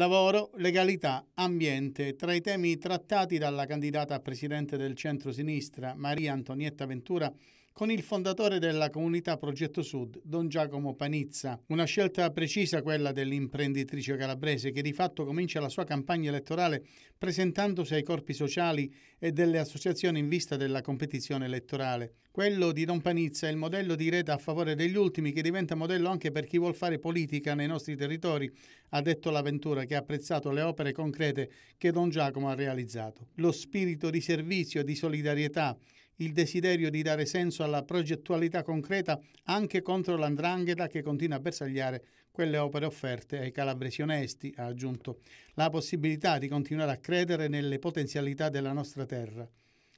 Lavoro, legalità, ambiente, tra i temi trattati dalla candidata a presidente del centro-sinistra Maria Antonietta Ventura con il fondatore della comunità Progetto Sud, Don Giacomo Panizza. Una scelta precisa quella dell'imprenditrice calabrese che di fatto comincia la sua campagna elettorale presentandosi ai corpi sociali e delle associazioni in vista della competizione elettorale. Quello di Don Panizza è il modello di rete a favore degli ultimi che diventa modello anche per chi vuole fare politica nei nostri territori, ha detto l'Aventura che ha apprezzato le opere concrete che Don Giacomo ha realizzato. Lo spirito di servizio, e di solidarietà il desiderio di dare senso alla progettualità concreta anche contro l'andrangheta che continua a bersagliare quelle opere offerte ai calabresi onesti, ha aggiunto, la possibilità di continuare a credere nelle potenzialità della nostra terra.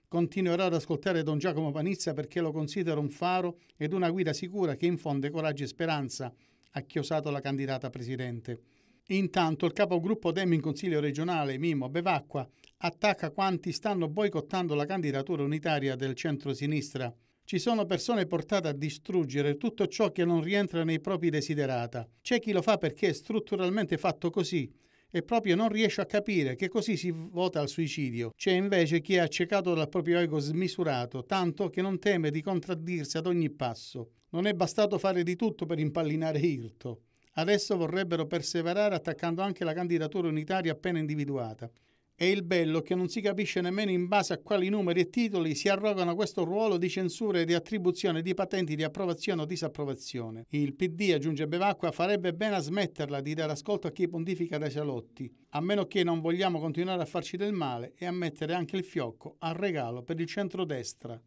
Continuerò ad ascoltare Don Giacomo Panizza perché lo considero un faro ed una guida sicura che infonde coraggio e speranza, ha chiosato la candidata presidente. Intanto il capogruppo Dem in Consiglio regionale, Mimo Bevacqua, attacca quanti stanno boicottando la candidatura unitaria del centro-sinistra. Ci sono persone portate a distruggere tutto ciò che non rientra nei propri desiderata. C'è chi lo fa perché è strutturalmente fatto così e proprio non riesce a capire che così si vota al suicidio. C'è invece chi è accecato dal proprio ego smisurato, tanto che non teme di contraddirsi ad ogni passo. Non è bastato fare di tutto per impallinare Irto. Adesso vorrebbero perseverare attaccando anche la candidatura unitaria appena individuata. E il bello che non si capisce nemmeno in base a quali numeri e titoli si arrogano questo ruolo di censura e di attribuzione di patenti di approvazione o disapprovazione. Il PD, aggiunge Bevacqua, farebbe bene a smetterla di dare ascolto a chi pontifica dai salotti, a meno che non vogliamo continuare a farci del male e a mettere anche il fiocco al regalo per il centrodestra.